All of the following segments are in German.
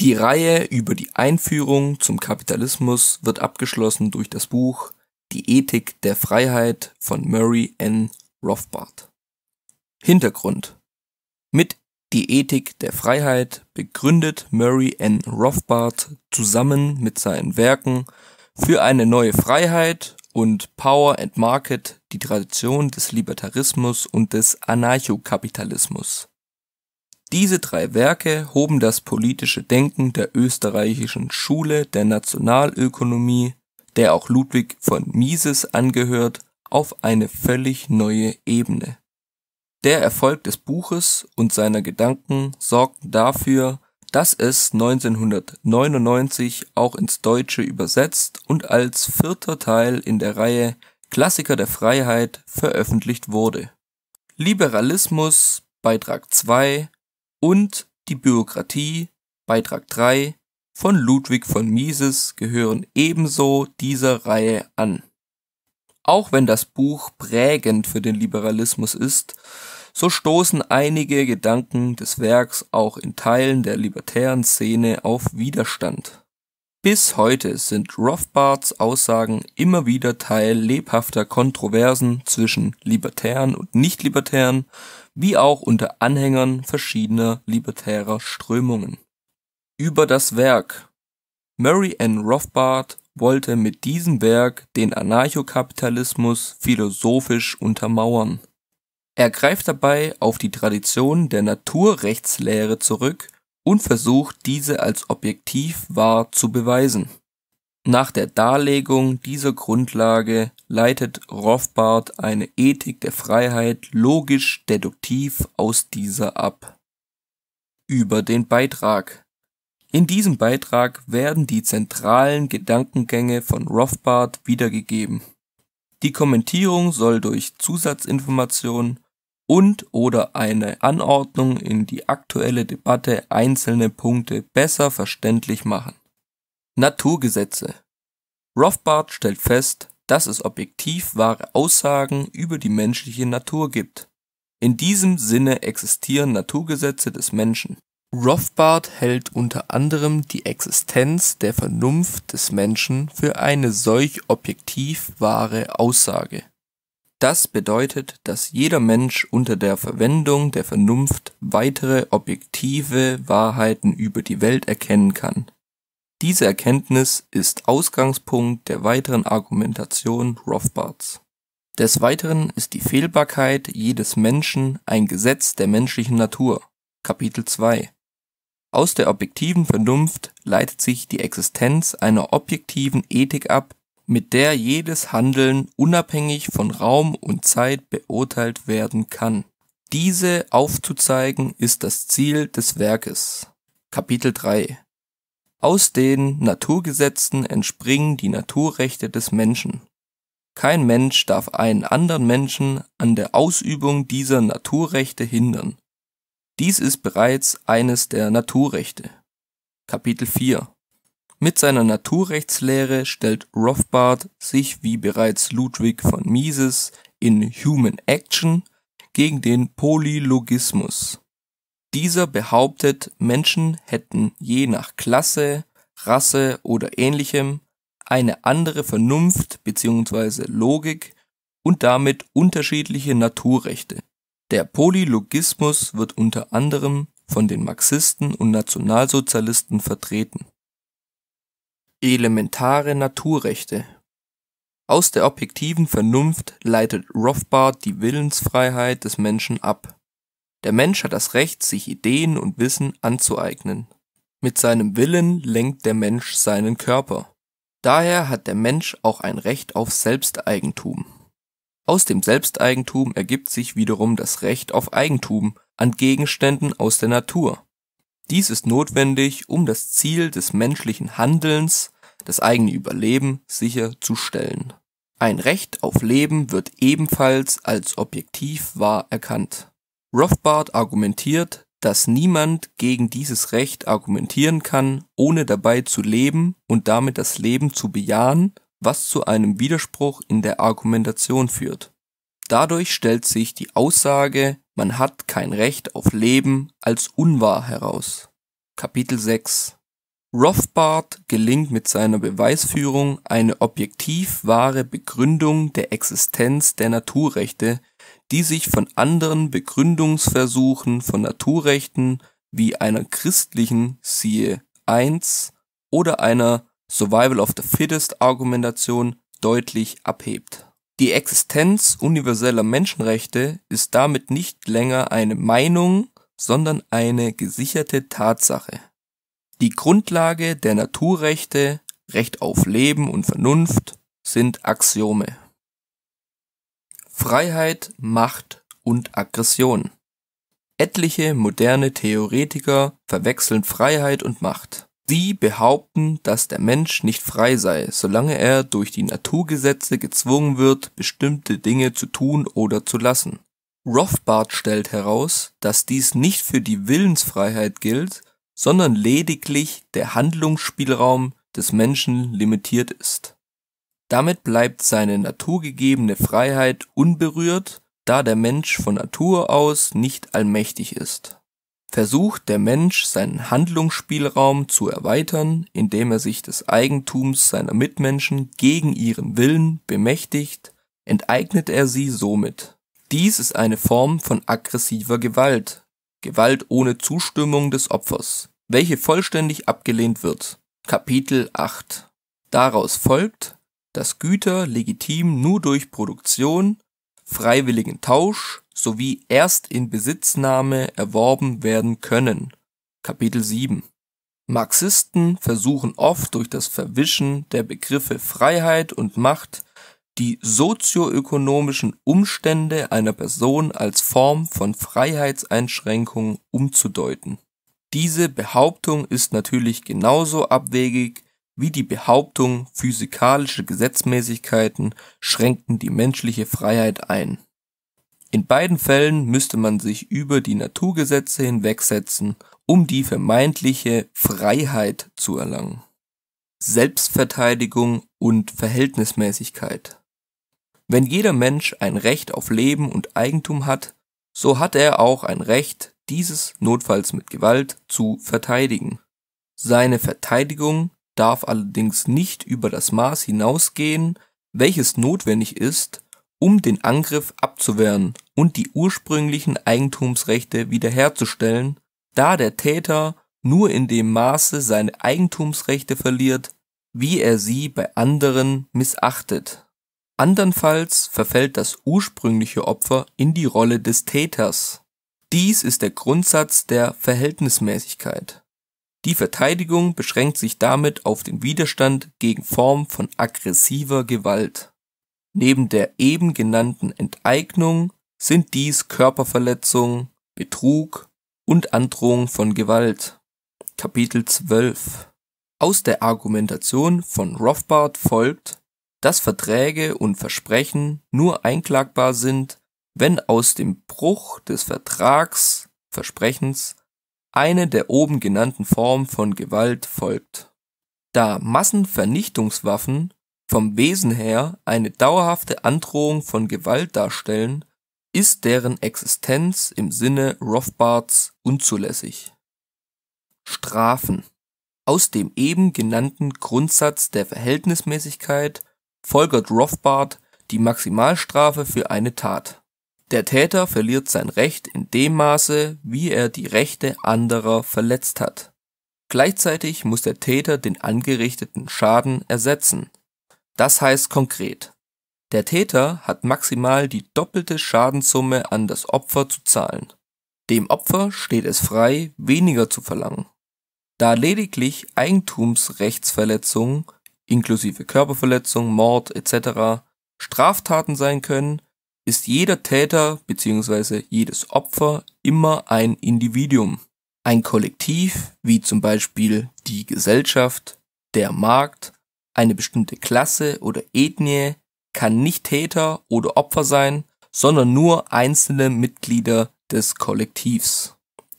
Die Reihe über die Einführung zum Kapitalismus wird abgeschlossen durch das Buch Die Ethik der Freiheit von Murray N. Rothbard. Hintergrund. Mit Die Ethik der Freiheit begründet Murray N. Rothbard zusammen mit seinen Werken für eine neue Freiheit und Power and Market die Tradition des Libertarismus und des Anarchokapitalismus. Diese drei Werke hoben das politische Denken der österreichischen Schule der Nationalökonomie, der auch Ludwig von Mises angehört, auf eine völlig neue Ebene. Der Erfolg des Buches und seiner Gedanken sorgten dafür, dass es 1999 auch ins Deutsche übersetzt und als vierter Teil in der Reihe Klassiker der Freiheit veröffentlicht wurde. Liberalismus, Beitrag 2 und die Bürokratie, Beitrag 3, von Ludwig von Mises gehören ebenso dieser Reihe an. Auch wenn das Buch prägend für den Liberalismus ist, so stoßen einige Gedanken des Werks auch in Teilen der libertären Szene auf Widerstand. Bis heute sind Rothbards Aussagen immer wieder Teil lebhafter Kontroversen zwischen Libertären und Nichtlibertären, wie auch unter Anhängern verschiedener libertärer Strömungen. Über das Werk Murray N. Rothbard wollte mit diesem Werk den Anarchokapitalismus philosophisch untermauern. Er greift dabei auf die Tradition der Naturrechtslehre zurück und versucht diese als objektiv wahr zu beweisen nach der Darlegung dieser Grundlage leitet Rothbard eine Ethik der Freiheit logisch-deduktiv aus dieser ab. Über den Beitrag In diesem Beitrag werden die zentralen Gedankengänge von Rothbard wiedergegeben. Die Kommentierung soll durch Zusatzinformationen und oder eine Anordnung in die aktuelle Debatte einzelne Punkte besser verständlich machen. Naturgesetze. Rothbard stellt fest, dass es objektiv wahre Aussagen über die menschliche Natur gibt. In diesem Sinne existieren Naturgesetze des Menschen. Rothbard hält unter anderem die Existenz der Vernunft des Menschen für eine solch objektiv wahre Aussage. Das bedeutet, dass jeder Mensch unter der Verwendung der Vernunft weitere objektive Wahrheiten über die Welt erkennen kann diese Erkenntnis ist Ausgangspunkt der weiteren Argumentation Rothbards. Des Weiteren ist die Fehlbarkeit jedes Menschen ein Gesetz der menschlichen Natur. Kapitel 2 Aus der objektiven Vernunft leitet sich die Existenz einer objektiven Ethik ab, mit der jedes Handeln unabhängig von Raum und Zeit beurteilt werden kann. Diese aufzuzeigen ist das Ziel des Werkes. Kapitel 3 aus den Naturgesetzen entspringen die Naturrechte des Menschen. Kein Mensch darf einen anderen Menschen an der Ausübung dieser Naturrechte hindern. Dies ist bereits eines der Naturrechte. Kapitel 4 Mit seiner Naturrechtslehre stellt Rothbard sich wie bereits Ludwig von Mises in Human Action gegen den Polylogismus, dieser behauptet, Menschen hätten je nach Klasse, Rasse oder ähnlichem eine andere Vernunft bzw. Logik und damit unterschiedliche Naturrechte. Der Polylogismus wird unter anderem von den Marxisten und Nationalsozialisten vertreten. Elementare Naturrechte Aus der objektiven Vernunft leitet Rothbard die Willensfreiheit des Menschen ab der Mensch hat das Recht, sich Ideen und Wissen anzueignen. Mit seinem Willen lenkt der Mensch seinen Körper. Daher hat der Mensch auch ein Recht auf Selbsteigentum. Aus dem Selbsteigentum ergibt sich wiederum das Recht auf Eigentum an Gegenständen aus der Natur. Dies ist notwendig, um das Ziel des menschlichen Handelns, das eigene Überleben sicherzustellen. Ein Recht auf Leben wird ebenfalls als objektiv wahr erkannt. Rothbard argumentiert, dass niemand gegen dieses Recht argumentieren kann, ohne dabei zu leben und damit das Leben zu bejahen, was zu einem Widerspruch in der Argumentation führt. Dadurch stellt sich die Aussage, man hat kein Recht auf Leben als unwahr heraus. Kapitel 6 Rothbard gelingt mit seiner Beweisführung eine objektiv wahre Begründung der Existenz der Naturrechte die sich von anderen Begründungsversuchen von Naturrechten wie einer christlichen (siehe 1) oder einer Survival of the Fittest Argumentation deutlich abhebt. Die Existenz universeller Menschenrechte ist damit nicht länger eine Meinung, sondern eine gesicherte Tatsache. Die Grundlage der Naturrechte, Recht auf Leben und Vernunft, sind Axiome Freiheit, Macht und Aggression. Etliche moderne Theoretiker verwechseln Freiheit und Macht. Sie behaupten, dass der Mensch nicht frei sei, solange er durch die Naturgesetze gezwungen wird, bestimmte Dinge zu tun oder zu lassen. Rothbard stellt heraus, dass dies nicht für die Willensfreiheit gilt, sondern lediglich der Handlungsspielraum des Menschen limitiert ist. Damit bleibt seine naturgegebene Freiheit unberührt, da der Mensch von Natur aus nicht allmächtig ist. Versucht der Mensch seinen Handlungsspielraum zu erweitern, indem er sich des Eigentums seiner Mitmenschen gegen ihren Willen bemächtigt, enteignet er sie somit. Dies ist eine Form von aggressiver Gewalt, Gewalt ohne Zustimmung des Opfers, welche vollständig abgelehnt wird. Kapitel 8 Daraus folgt, dass Güter legitim nur durch Produktion, freiwilligen Tausch sowie erst in Besitznahme erworben werden können. Kapitel 7 Marxisten versuchen oft durch das Verwischen der Begriffe Freiheit und Macht die sozioökonomischen Umstände einer Person als Form von Freiheitseinschränkung umzudeuten. Diese Behauptung ist natürlich genauso abwegig wie die Behauptung, physikalische Gesetzmäßigkeiten schränkten die menschliche Freiheit ein. In beiden Fällen müsste man sich über die Naturgesetze hinwegsetzen, um die vermeintliche Freiheit zu erlangen. Selbstverteidigung und Verhältnismäßigkeit. Wenn jeder Mensch ein Recht auf Leben und Eigentum hat, so hat er auch ein Recht, dieses notfalls mit Gewalt zu verteidigen. Seine Verteidigung darf allerdings nicht über das Maß hinausgehen, welches notwendig ist, um den Angriff abzuwehren und die ursprünglichen Eigentumsrechte wiederherzustellen, da der Täter nur in dem Maße seine Eigentumsrechte verliert, wie er sie bei anderen missachtet. Andernfalls verfällt das ursprüngliche Opfer in die Rolle des Täters. Dies ist der Grundsatz der Verhältnismäßigkeit. Die Verteidigung beschränkt sich damit auf den Widerstand gegen Form von aggressiver Gewalt. Neben der eben genannten Enteignung sind dies Körperverletzung, Betrug und Androhung von Gewalt. Kapitel 12 Aus der Argumentation von Rothbard folgt, dass Verträge und Versprechen nur einklagbar sind, wenn aus dem Bruch des Vertrags, Versprechens eine der oben genannten Formen von Gewalt folgt. Da Massenvernichtungswaffen vom Wesen her eine dauerhafte Androhung von Gewalt darstellen, ist deren Existenz im Sinne Rothbards unzulässig. Strafen Aus dem eben genannten Grundsatz der Verhältnismäßigkeit folgert Rothbard die Maximalstrafe für eine Tat der Täter verliert sein Recht in dem Maße, wie er die Rechte anderer verletzt hat. Gleichzeitig muss der Täter den angerichteten Schaden ersetzen. Das heißt konkret, der Täter hat maximal die doppelte Schadenssumme an das Opfer zu zahlen. Dem Opfer steht es frei, weniger zu verlangen. Da lediglich Eigentumsrechtsverletzungen inklusive Körperverletzung, Mord etc. Straftaten sein können, ist jeder Täter bzw. jedes Opfer immer ein Individuum, ein Kollektiv wie zum Beispiel die Gesellschaft, der Markt, eine bestimmte Klasse oder Ethnie kann nicht Täter oder Opfer sein, sondern nur einzelne Mitglieder des Kollektivs.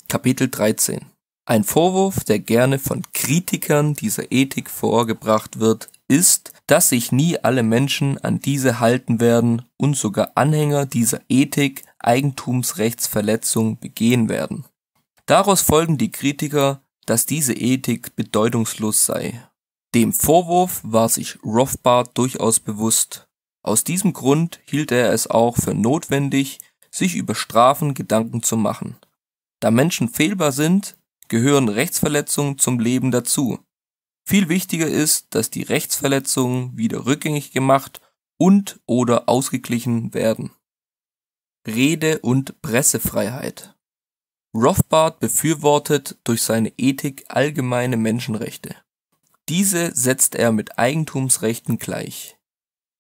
Kapitel 13. Ein Vorwurf, der gerne von Kritikern dieser Ethik vorgebracht wird, ist, dass sich nie alle Menschen an diese halten werden und sogar Anhänger dieser Ethik Eigentumsrechtsverletzung begehen werden. Daraus folgen die Kritiker, dass diese Ethik bedeutungslos sei. Dem Vorwurf war sich Rothbard durchaus bewusst. Aus diesem Grund hielt er es auch für notwendig, sich über Strafen Gedanken zu machen. Da Menschen fehlbar sind, gehören Rechtsverletzungen zum Leben dazu. Viel wichtiger ist, dass die Rechtsverletzungen wieder rückgängig gemacht und oder ausgeglichen werden. Rede- und Pressefreiheit. Rothbard befürwortet durch seine Ethik allgemeine Menschenrechte. Diese setzt er mit Eigentumsrechten gleich.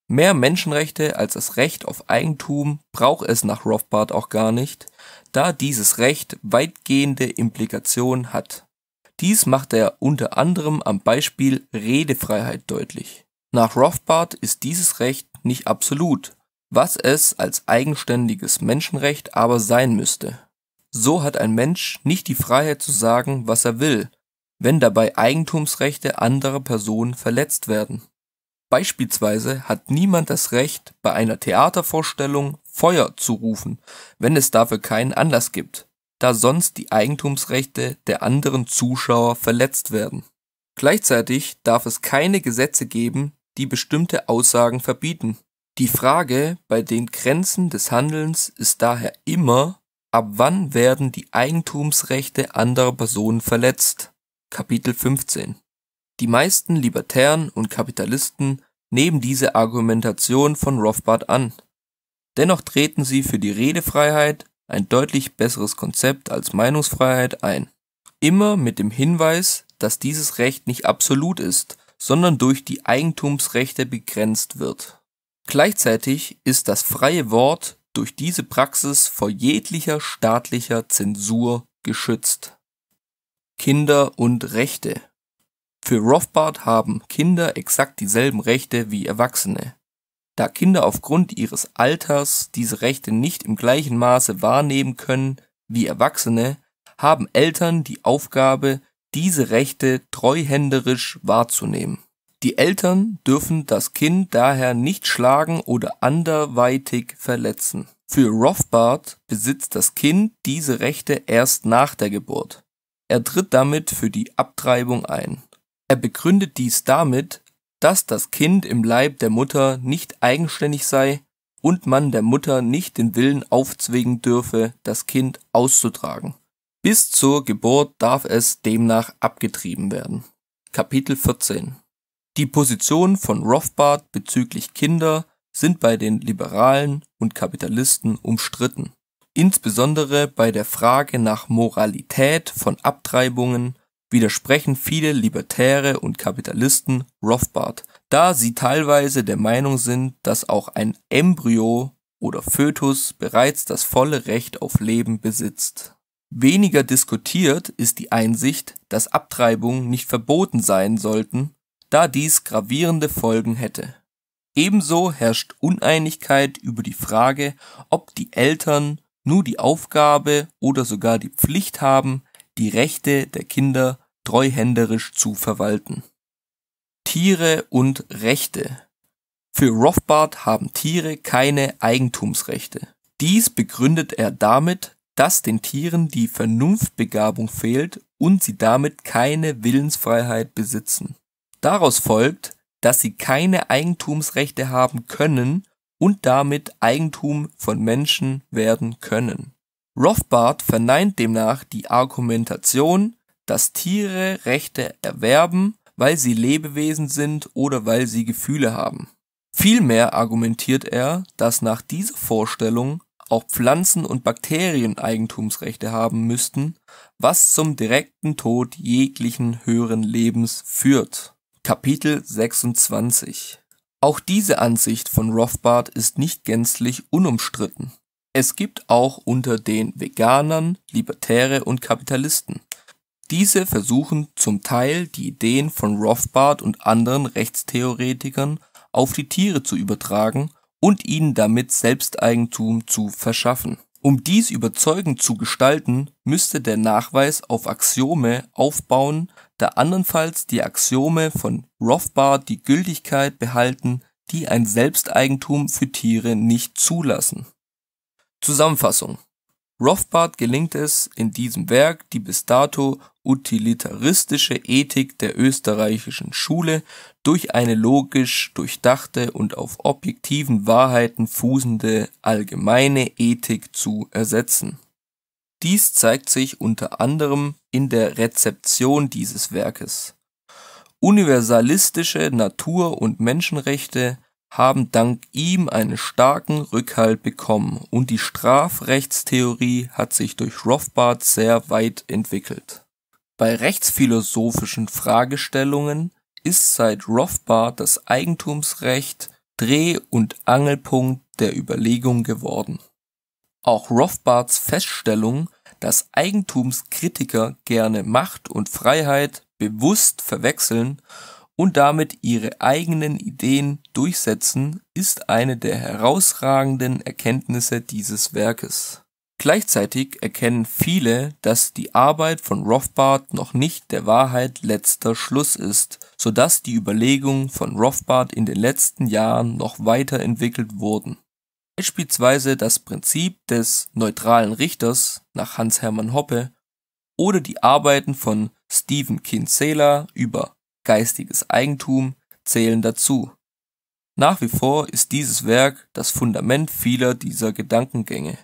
Mehr Menschenrechte als das Recht auf Eigentum braucht es nach Rothbard auch gar nicht, da dieses Recht weitgehende Implikationen hat. Dies macht er unter anderem am Beispiel Redefreiheit deutlich. Nach Rothbard ist dieses Recht nicht absolut, was es als eigenständiges Menschenrecht aber sein müsste. So hat ein Mensch nicht die Freiheit zu sagen, was er will, wenn dabei Eigentumsrechte anderer Personen verletzt werden. Beispielsweise hat niemand das Recht, bei einer Theatervorstellung Feuer zu rufen, wenn es dafür keinen Anlass gibt da sonst die Eigentumsrechte der anderen Zuschauer verletzt werden. Gleichzeitig darf es keine Gesetze geben, die bestimmte Aussagen verbieten. Die Frage bei den Grenzen des Handelns ist daher immer, ab wann werden die Eigentumsrechte anderer Personen verletzt? Kapitel 15. Die meisten Libertären und Kapitalisten nehmen diese Argumentation von Rothbard an. Dennoch treten sie für die Redefreiheit ein deutlich besseres Konzept als Meinungsfreiheit ein. Immer mit dem Hinweis, dass dieses Recht nicht absolut ist, sondern durch die Eigentumsrechte begrenzt wird. Gleichzeitig ist das freie Wort durch diese Praxis vor jeglicher staatlicher Zensur geschützt. Kinder und Rechte. Für Rothbard haben Kinder exakt dieselben Rechte wie Erwachsene. Da Kinder aufgrund ihres Alters diese Rechte nicht im gleichen Maße wahrnehmen können wie Erwachsene, haben Eltern die Aufgabe, diese Rechte treuhänderisch wahrzunehmen. Die Eltern dürfen das Kind daher nicht schlagen oder anderweitig verletzen. Für Rothbard besitzt das Kind diese Rechte erst nach der Geburt. Er tritt damit für die Abtreibung ein. Er begründet dies damit, dass das Kind im Leib der Mutter nicht eigenständig sei und man der Mutter nicht den Willen aufzwingen dürfe, das Kind auszutragen. Bis zur Geburt darf es demnach abgetrieben werden. Kapitel 14 Die Positionen von Rothbard bezüglich Kinder sind bei den Liberalen und Kapitalisten umstritten, insbesondere bei der Frage nach Moralität von Abtreibungen widersprechen viele Libertäre und Kapitalisten Rothbard, da sie teilweise der Meinung sind, dass auch ein Embryo oder Fötus bereits das volle Recht auf Leben besitzt. Weniger diskutiert ist die Einsicht, dass Abtreibungen nicht verboten sein sollten, da dies gravierende Folgen hätte. Ebenso herrscht Uneinigkeit über die Frage, ob die Eltern nur die Aufgabe oder sogar die Pflicht haben, die Rechte der Kinder treuhänderisch zu verwalten. Tiere und Rechte. Für Rothbard haben Tiere keine Eigentumsrechte. Dies begründet er damit, dass den Tieren die Vernunftbegabung fehlt und sie damit keine Willensfreiheit besitzen. Daraus folgt, dass sie keine Eigentumsrechte haben können und damit Eigentum von Menschen werden können. Rothbard verneint demnach die Argumentation, dass Tiere Rechte erwerben, weil sie Lebewesen sind oder weil sie Gefühle haben. Vielmehr argumentiert er, dass nach dieser Vorstellung auch Pflanzen und Bakterien Eigentumsrechte haben müssten, was zum direkten Tod jeglichen höheren Lebens führt. Kapitel 26 Auch diese Ansicht von Rothbard ist nicht gänzlich unumstritten. Es gibt auch unter den Veganern, Libertäre und Kapitalisten. Diese versuchen zum Teil die Ideen von Rothbard und anderen Rechtstheoretikern auf die Tiere zu übertragen und ihnen damit Selbsteigentum zu verschaffen. Um dies überzeugend zu gestalten, müsste der Nachweis auf Axiome aufbauen, da andernfalls die Axiome von Rothbard die Gültigkeit behalten, die ein Selbsteigentum für Tiere nicht zulassen. Zusammenfassung Rothbard gelingt es in diesem Werk, die bis dato utilitaristische Ethik der österreichischen Schule durch eine logisch durchdachte und auf objektiven Wahrheiten fußende allgemeine Ethik zu ersetzen. Dies zeigt sich unter anderem in der Rezeption dieses Werkes. Universalistische Natur- und Menschenrechte, haben dank ihm einen starken Rückhalt bekommen und die Strafrechtstheorie hat sich durch Rothbard sehr weit entwickelt. Bei rechtsphilosophischen Fragestellungen ist seit Rothbard das Eigentumsrecht Dreh- und Angelpunkt der Überlegung geworden. Auch Rothbards Feststellung, dass Eigentumskritiker gerne Macht und Freiheit bewusst verwechseln und damit ihre eigenen Ideen durchsetzen, ist eine der herausragenden Erkenntnisse dieses Werkes. Gleichzeitig erkennen viele, dass die Arbeit von Rothbard noch nicht der Wahrheit letzter Schluss ist, so dass die Überlegungen von Rothbard in den letzten Jahren noch weiterentwickelt wurden. Beispielsweise das Prinzip des neutralen Richters nach Hans Hermann Hoppe oder die Arbeiten von Stephen Kinsella über geistiges Eigentum zählen dazu. Nach wie vor ist dieses Werk das Fundament vieler dieser Gedankengänge